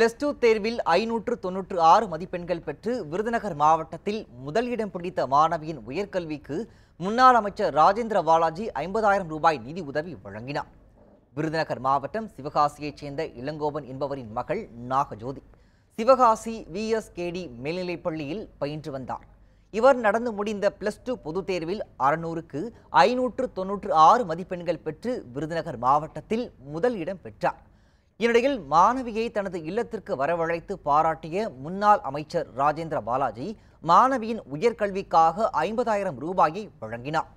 plus two தேர்வில் ஐநூற்று தொன்னூற்று ஆறு மதிப்பெண்கள் பெற்று விருதுநகர் மாவட்டத்தில் முதல் இடம் பிடித்த மாணவியின் உயர்கல்விக்கு முன்னாள் அமைச்சர் ராஜேந்திர பாலாஜி ஐம்பதாயிரம் ரூபாய் நிதி உதவி வழங்கினார் விருதுநகர் மாவட்டம் சிவகாசியைச் சேர்ந்த இளங்கோவன் என்பவரின் மகள் நாகஜோதி சிவகாசி விஎஸ்கேடி மேல்நிலைப்பள்ளியில் பயின்று வந்தார் இவர் நடந்து முடிந்த பிளஸ் டூ பொதுத் தேர்வில் அறுநூறுக்கு ஐநூற்று தொன்னூற்று ஆறு மதிப்பெண்கள் பெற்று விருதுநகர் மாவட்டத்தில் முதல் இடம் பெற்றார் இந்நிலையில் மாணவியை தனது இல்லத்திற்கு வரவழைத்து பாராட்டிய முன்னாள் அமைச்சர் ராஜேந்திர பாலாஜி மாணவியின் உயர்கல்விக்காக ஐம்பதாயிரம் ரூபாயை வழங்கினார்